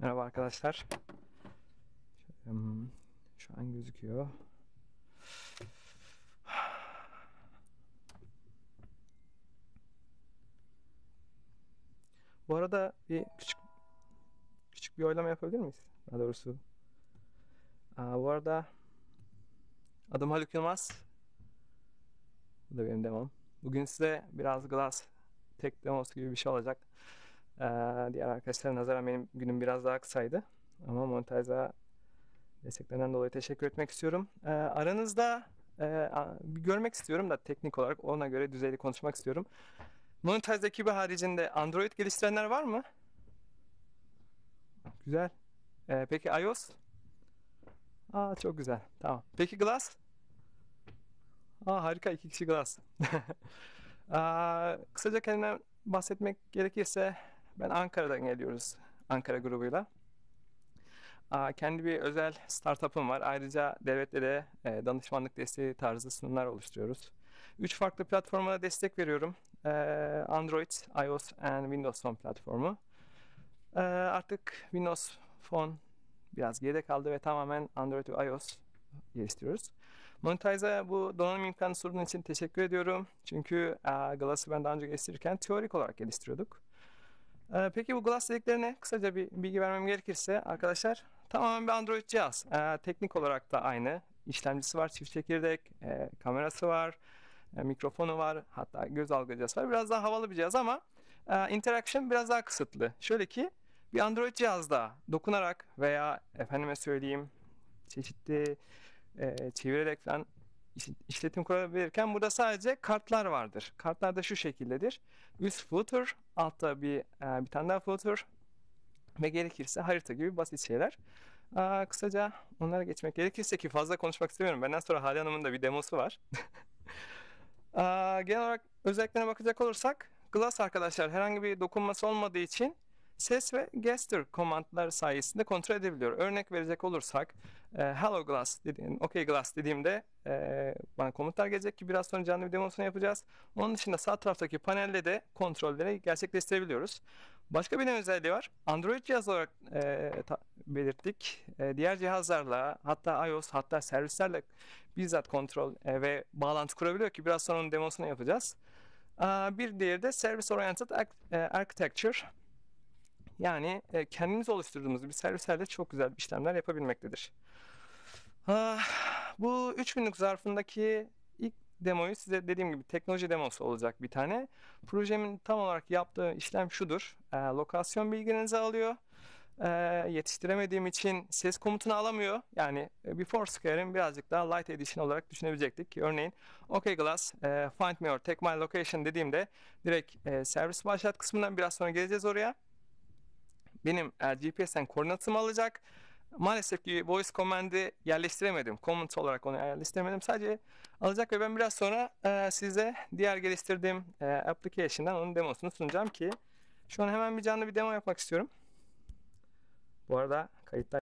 Merhaba arkadaşlar. Hmm, şu an gözüküyor. Bu arada bir küçük küçük bir oylama yapabilir miyiz? Daha doğrusu. bu arada adım Haluk Yılmaz. Bu da benim demom. Bugün size biraz Glass tek demosu gibi bir şey olacak diğer arkadaşlara nazaran benim günüm biraz daha kısaydı. Ama Montelza desteklerinden dolayı teşekkür etmek istiyorum. aranızda görmek istiyorum da teknik olarak ona göre düzeyli konuşmak istiyorum. Monetize ekibi haricinde Android geliştirenler var mı? Güzel. Ee, peki iOS? Aa çok güzel. Tamam. Peki Glass? Aa harika iki kişi Glass. Aa, kısaca kendimden bahsetmek gerekirse ben Ankara'dan geliyoruz. Ankara grubuyla. Kendi bir özel startup'ım var. Ayrıca devletlere e, danışmanlık desteği tarzı sunumlar oluşturuyoruz. Üç farklı platformuna destek veriyorum. E, Android, iOS and Windows Phone platformu. E, artık Windows Phone biraz geride kaldı ve tamamen Android ve iOS geliştiriyoruz. Monetize'a bu donanım imkanı sorunun için teşekkür ediyorum. Çünkü Glass'ı ben daha önce geliştirirken teorik olarak geliştiriyorduk. Ee, peki bu Glass dediklerine kısaca bir bilgi vermem gerekirse arkadaşlar tamamen bir Android cihaz. Ee, teknik olarak da aynı. İşlemcisi var, çift çekirdek, e, kamerası var, e, mikrofonu var, hatta göz algıcısı var. Biraz daha havalı bir cihaz ama e, interaction biraz daha kısıtlı. Şöyle ki bir Android cihazda dokunarak veya efendime söyleyeyim çeşitli e, çevirerek falan işletim kuralı burada sadece kartlar vardır. Kartlar da şu şekildedir. Üst footer, altta bir, e, bir tane daha footer ve gerekirse harita gibi basit şeyler. Aa, kısaca onlara geçmek gerekirse ki fazla konuşmak istemiyorum. Benden sonra Hali Hanım'ın da bir demosu var. Aa, genel olarak özelliklerine bakacak olursak Glass arkadaşlar herhangi bir dokunması olmadığı için ses ve gesture komandlar sayesinde kontrol edebiliyor. Örnek verecek olursak e, hello glass dediğim, OK glass dediğimde e, bana komutlar gelecek ki biraz sonra canlı bir demosunu yapacağız. Onun dışında sağ taraftaki panelde de kontrolleri gerçekleştirebiliyoruz. Başka bir özelliği var. Android cihaz olarak e, ta, belirttik. E, diğer cihazlarla hatta iOS hatta servislerle bizzat kontrol e, ve bağlantı kurabiliyor ki biraz sonra onun demosunu yapacağız. E, bir diğeri de Service Oriented e, Architecture. Yani e, kendimiz oluşturduğumuz bir servislerle çok güzel işlemler yapabilmektedir. Ah, bu 3 günlük zarfındaki ilk demoyu size dediğim gibi teknoloji demosu olacak bir tane. Projemin tam olarak yaptığı işlem şudur. E, lokasyon bilgilerinizi alıyor. E, yetiştiremediğim için ses komutunu alamıyor. Yani e, Before Square'in birazcık daha light edition olarak düşünebilecektik. örneğin OK Glass e, Find Me or Take My Location dediğimde direkt e, servis başlat kısmından biraz sonra geleceğiz oraya benim e, GPS'ten koordinatımı alacak. Maalesef ki voice command'i yerleştiremedim. Comment olarak onu yerleştiremedim. Sadece alacak ve ben biraz sonra e, size diğer geliştirdiğim e, application'dan onun demosunu sunacağım ki şu an hemen bir canlı bir demo yapmak istiyorum. Bu arada kayıtlar